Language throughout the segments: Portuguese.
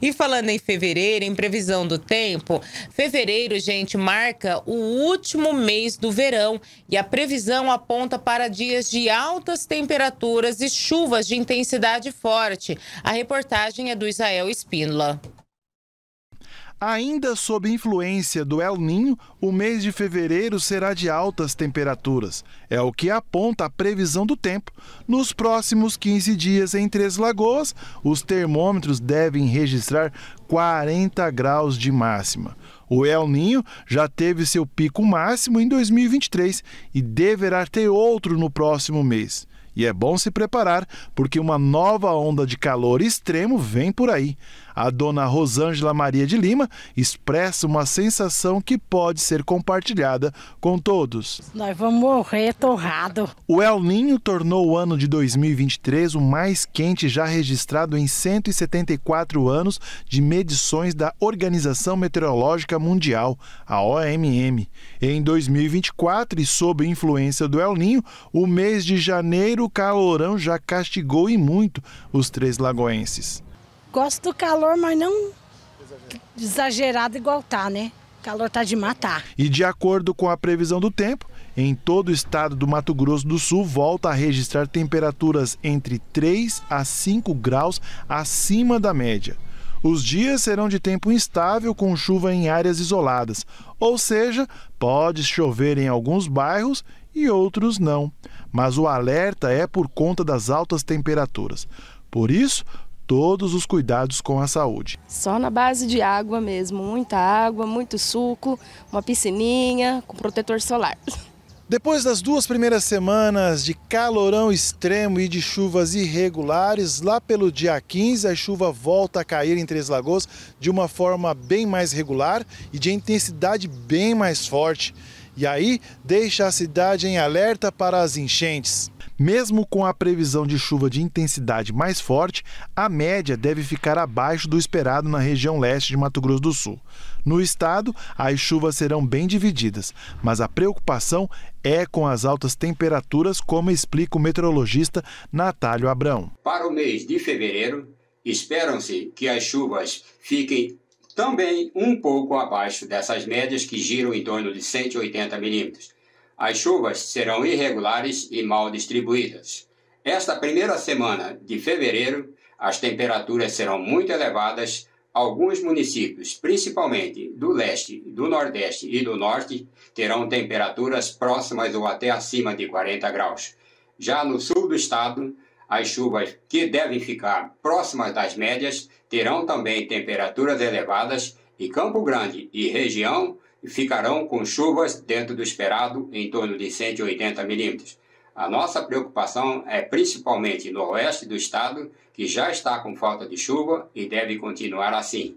E falando em fevereiro, em previsão do tempo, fevereiro, gente, marca o último mês do verão e a previsão aponta para dias de altas temperaturas e chuvas de intensidade forte. A reportagem é do Israel Espíndola. Ainda sob influência do El Ninho, o mês de fevereiro será de altas temperaturas. É o que aponta a previsão do tempo. Nos próximos 15 dias em Três Lagoas, os termômetros devem registrar 40 graus de máxima. O El Ninho já teve seu pico máximo em 2023 e deverá ter outro no próximo mês. E é bom se preparar, porque uma nova onda de calor extremo vem por aí. A dona Rosângela Maria de Lima expressa uma sensação que pode ser compartilhada com todos. Nós vamos morrer torrado. O El Ninho tornou o ano de 2023 o mais quente já registrado em 174 anos de medições da Organização Meteorológica Mundial, a OMM. Em 2024, e sob influência do El Ninho, o mês de janeiro o calorão já castigou e muito os três lagoenses. Gosto do calor, mas não exagerado igual tá, né? O calor tá de matar. E de acordo com a previsão do tempo, em todo o estado do Mato Grosso do Sul volta a registrar temperaturas entre 3 a 5 graus acima da média. Os dias serão de tempo instável com chuva em áreas isoladas, ou seja, pode chover em alguns bairros e outros não. Mas o alerta é por conta das altas temperaturas. Por isso, todos os cuidados com a saúde. Só na base de água mesmo, muita água, muito suco, uma piscininha com protetor solar. Depois das duas primeiras semanas de calorão extremo e de chuvas irregulares, lá pelo dia 15 a chuva volta a cair em Três Lagoas de uma forma bem mais regular e de intensidade bem mais forte. E aí deixa a cidade em alerta para as enchentes. Mesmo com a previsão de chuva de intensidade mais forte, a média deve ficar abaixo do esperado na região leste de Mato Grosso do Sul. No estado, as chuvas serão bem divididas, mas a preocupação é com as altas temperaturas, como explica o meteorologista Natálio Abrão. Para o mês de fevereiro, esperam-se que as chuvas fiquem também um pouco abaixo dessas médias que giram em torno de 180 milímetros. As chuvas serão irregulares e mal distribuídas. Esta primeira semana de fevereiro, as temperaturas serão muito elevadas. Alguns municípios, principalmente do leste, do nordeste e do norte, terão temperaturas próximas ou até acima de 40 graus. Já no sul do estado, as chuvas que devem ficar próximas das médias terão também temperaturas elevadas e Campo Grande e região ficarão com chuvas dentro do esperado, em torno de 180 milímetros. A nossa preocupação é principalmente no oeste do estado, que já está com falta de chuva e deve continuar assim.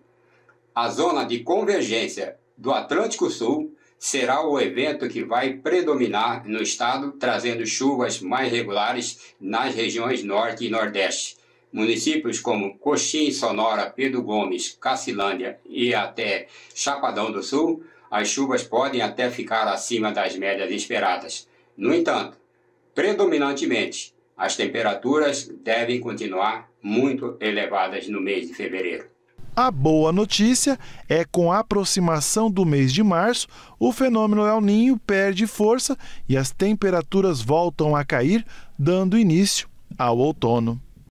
A zona de convergência do Atlântico Sul será o evento que vai predominar no estado, trazendo chuvas mais regulares nas regiões norte e nordeste. Municípios como Coxim, Sonora, Pedro Gomes, Cacilândia e até Chapadão do Sul as chuvas podem até ficar acima das médias esperadas. No entanto, predominantemente, as temperaturas devem continuar muito elevadas no mês de fevereiro. A boa notícia é com a aproximação do mês de março, o fenômeno El Ninho perde força e as temperaturas voltam a cair, dando início ao outono.